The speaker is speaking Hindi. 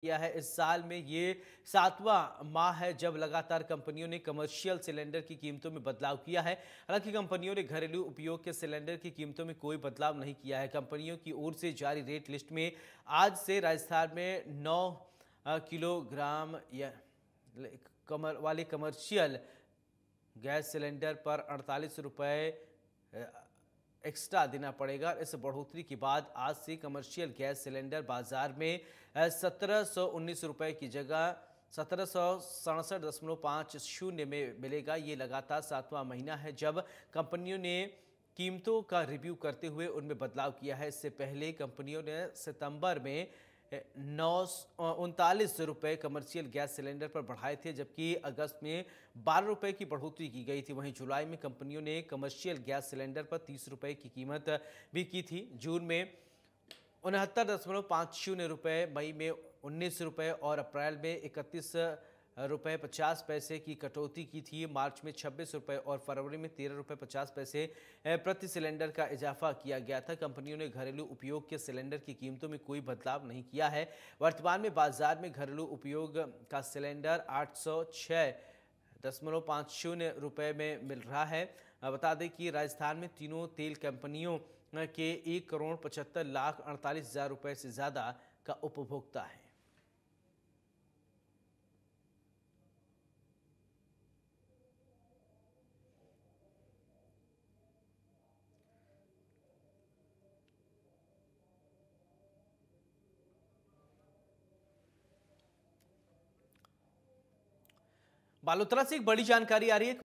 किया है इस साल में ये सातवां माह है जब लगातार कंपनियों ने कमर्शियल सिलेंडर की कीमतों में बदलाव किया है हालांकि कंपनियों ने घरेलू उपयोग के सिलेंडर की कीमतों में कोई बदलाव नहीं किया है कंपनियों की ओर से जारी रेट लिस्ट में आज से राजस्थान में नौ किलोग्राम या कमर वाले कमर्शियल गैस सिलेंडर पर अड़तालीस रुपये एक्स्ट्रा देना पड़ेगा इस बढ़ोतरी के बाद आज से कमर्शियल गैस सिलेंडर बाजार में सत्रह सौ उन्नीस रुपये की जगह सत्रह सौ सड़सठ दशमलव पाँच शून्य में मिलेगा ये लगातार सातवां महीना है जब कंपनियों ने कीमतों का रिव्यू करते हुए उनमें बदलाव किया है इससे पहले कंपनियों ने सितंबर में नौ उनतालीस रुपये कमर्शियल गैस सिलेंडर पर बढ़ाए थे जबकि अगस्त में बारह रुपये की बढ़ोतरी की गई थी वहीं जुलाई में कंपनियों ने कमर्शियल गैस सिलेंडर पर तीस रुपये की कीमत भी की थी जून में उनहत्तर दशमलव पाँच शून्य रुपये मई में उन्नीस रुपये और अप्रैल में इकतीस रुपये पचास पैसे की कटौती की थी मार्च में छब्बीस रुपये और फरवरी में तेरह रुपये पचास पैसे प्रति सिलेंडर का इजाफा किया गया था कंपनियों ने घरेलू उपयोग के सिलेंडर की कीमतों में कोई बदलाव नहीं किया है वर्तमान में बाजार में घरेलू उपयोग का सिलेंडर आठ सौ छः दशमलव पाँच शून्य रुपये में मिल रहा है बता दें कि राजस्थान में तीनों तेल कंपनियों के एक करोड़ पचहत्तर लाख अड़तालीस हज़ार रुपये से ज़्यादा का उपभोक्ता है बालोतरा से एक बड़ी जानकारी आ रही है